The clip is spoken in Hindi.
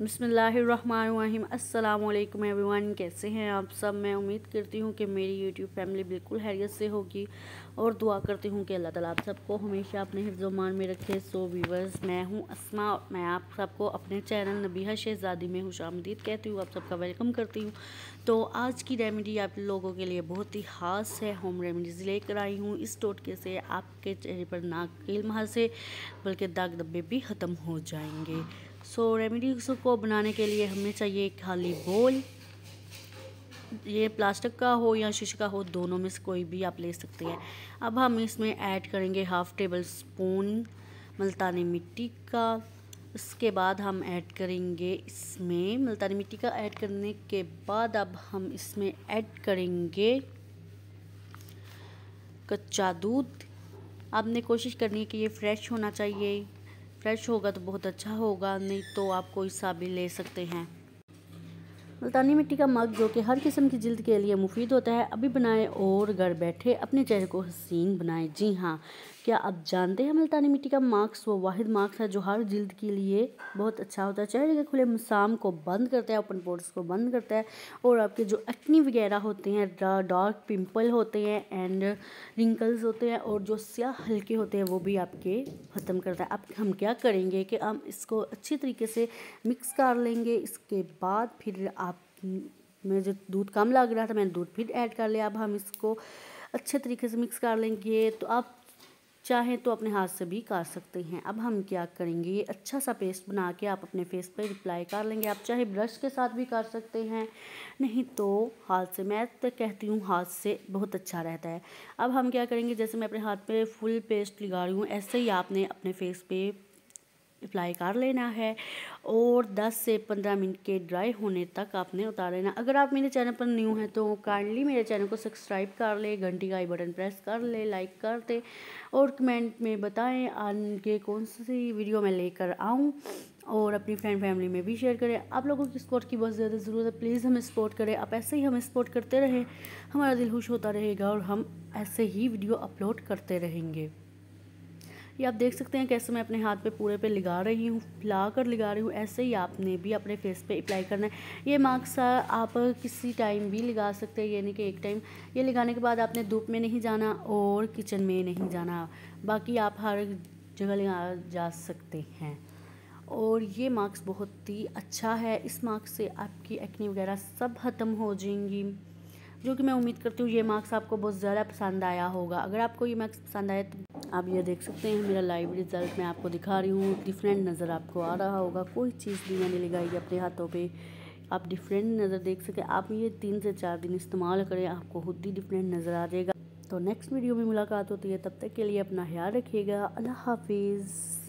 बसमीम अल्लाम एवरीवन कैसे हैं आप सब मैं उम्मीद करती हूँ कि मेरी यूट्यूब फैमिली बिल्कुल हैरियत से होगी और दुआ करती हूँ कि अल्लाह ताला आप सबको हमेशा अपने हिफ्जमान में रखे सो व्यूवर्स मैं हूँ असमा मैं आप सबको अपने चैनल नबीहा शहजादी में खुश आमदीद कहती हूँ आप सबका वेलकम करती हूँ तो आज की रेमेडी आप लोगों के लिए बहुत ही खास है होम रेमेडीज़ लेकर आई हूँ इस टोटके से आपके चेहरे पर नाक के से बल्कि दाग धब्बे भी ख़त्म हो जाएंगे सो रेमेडीज़ को बनाने के लिए हमें चाहिए खाली बोल ये प्लास्टिक का हो या शीशे का हो दोनों में से कोई भी आप ले सकते हैं अब हम इसमें ऐड करेंगे हाफ़ टेबल स्पून मुल्तानी मिट्टी का उसके बाद हम ऐड करेंगे इसमें मुल्तानी मिट्टी का ऐड करने के बाद अब हम इसमें ऐड करेंगे कच्चा दूध आपने कोशिश करनी है कि ये फ्रेश होना चाहिए फ्रेश होगा तो बहुत अच्छा होगा नहीं तो आप कोई सा भी ले सकते हैं मुल्तानी मिट्टी का मग जो कि हर किस्म की जल्द के लिए मुफीद होता है अभी बनाएं और घर बैठे अपने चेहरे को हसीन बनाएं जी हाँ क्या आप जानते हैं मुल्तानी मिट्टी का मास्क वो वाहिद मास्क है जो हर जल्द के लिए बहुत अच्छा होता है चेहरे के खुले मसाम को बंद करता है ओपन पोर्ट्स को बंद करता है और आपके जो एक्नी वगैरह होते हैं डार्क पिम्पल होते हैं एंड रिंकल्स होते हैं और जो स्याह हल्के होते हैं वो भी आपके ख़त्म करता है अब हम क्या करेंगे कि हम इसको अच्छे तरीके से मिक्स कर लेंगे इसके बाद फिर आप मेरे जो दूध कम लग रहा था मैंने दूध फिर ऐड कर लिया अब हम इसको अच्छे तरीके से मिक्स कर लेंगे तो आप चाहें तो अपने हाथ से भी काट सकते हैं अब हम क्या करेंगे ये अच्छा सा पेस्ट बना के आप अपने फेस पर अप्लाई कर लेंगे आप चाहे ब्रश के साथ भी कर सकते हैं नहीं तो हाथ से मैं तो कहती हूँ हाथ से बहुत अच्छा रहता है अब हम क्या करेंगे जैसे मैं अपने हाथ पे फुल पेस्ट लगा रही हूँ ऐसे ही आपने अपने फेस पर अप्लाई कर लेना है और 10 से 15 मिनट के ड्राई होने तक आपने उतार लेना अगर आप मेरे चैनल पर न्यू हैं तो काइंडली मेरे चैनल को सब्सक्राइब कर ले घंटी का ही बटन प्रेस कर ले लाइक कर दे और कमेंट में बताएं आगे कौन सी वीडियो मैं लेकर आऊँ और अपनी फ्रेंड फैमिली में भी शेयर करें आप लोगों की सपोर्ट की बहुत ज़्यादा ज़रूरत है प्लीज़ हमें सपोर्ट करें आप ऐसे ही हमें सपोर्ट करते रहें हमारा दिल खुश होता रहेगा और हम ऐसे ही वीडियो अपलोड करते रहेंगे ये आप देख सकते हैं कैसे मैं अपने हाथ पे पूरे पे लगा रही हूँ ला कर लगा रही हूँ ऐसे ही आपने भी अपने फेस पे अप्लाई करना है ये मास्क आप किसी टाइम भी लगा सकते हैं यानी कि एक टाइम ये लगाने के बाद आपने धूप में नहीं जाना और किचन में नहीं जाना बाकी आप हर जगह लगा जा सकते हैं और ये मास्क बहुत ही अच्छा है इस मास्क से आपकी एक्नी वगैरह सब ख़त्म हो जाएंगी जो कि मैं उम्मीद करती हूँ ये मार्क्स आपको बहुत ज़्यादा पसंद आया होगा अगर आपको ये मार्क्स पसंद आया तो आप ये देख सकते हैं मेरा लाइव रिजल्ट मैं आपको दिखा रही हूँ डिफरेंट नज़र आपको आ रहा होगा कोई चीज़ भी मैंने लगाई अपने हाथों पर आप डिफरेंट नज़र देख सकें आप ये तीन से चार दिन इस्तेमाल करें आपको खुद ही डिफरेंट नज़र आ जाएगा तो नेक्स्ट वीडियो में मुलाकात होती है तब तक के लिए अपना ख्याल रखिएगा अल्लाह हाफिज़